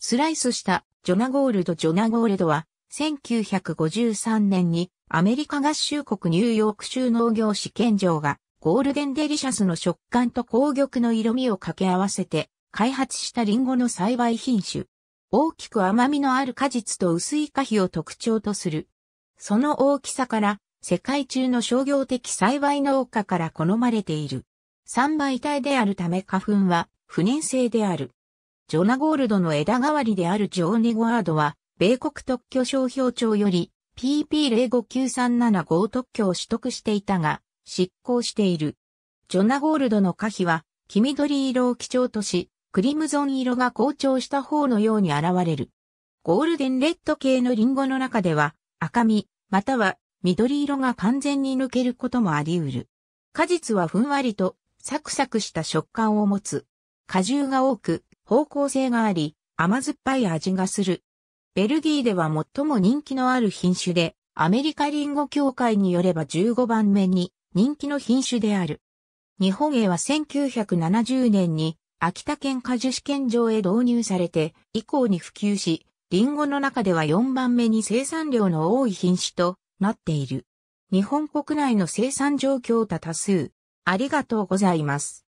スライスしたジョナ・ゴールド・ジョナ・ゴールドは、1953年にアメリカ合衆国ニューヨーク州農業試験場がゴールデンデリシャスの食感と紅玉の色味を掛け合わせて開発したリンゴの栽培品種。大きく甘みのある果実と薄い果皮を特徴とする。その大きさから世界中の商業的栽培農家から好まれている。三倍体であるため花粉は不燃性である。ジョナゴールドの枝代わりであるジョーネゴワードは、米国特許商標庁より PP059375 特許を取得していたが、執行している。ジョナゴールドの可否は、黄緑色を基調とし、クリムゾン色が好調した方のように現れる。ゴールデンレッド系のリンゴの中では、赤み、または緑色が完全に抜けることもあり得る。果実はふんわりとサクサクした食感を持つ。果汁が多く、方向性があり、甘酸っぱい味がする。ベルギーでは最も人気のある品種で、アメリカリンゴ協会によれば15番目に人気の品種である。日本へは1970年に秋田県果樹試験場へ導入されて以降に普及し、リンゴの中では4番目に生産量の多い品種となっている。日本国内の生産状況多多数。ありがとうございます。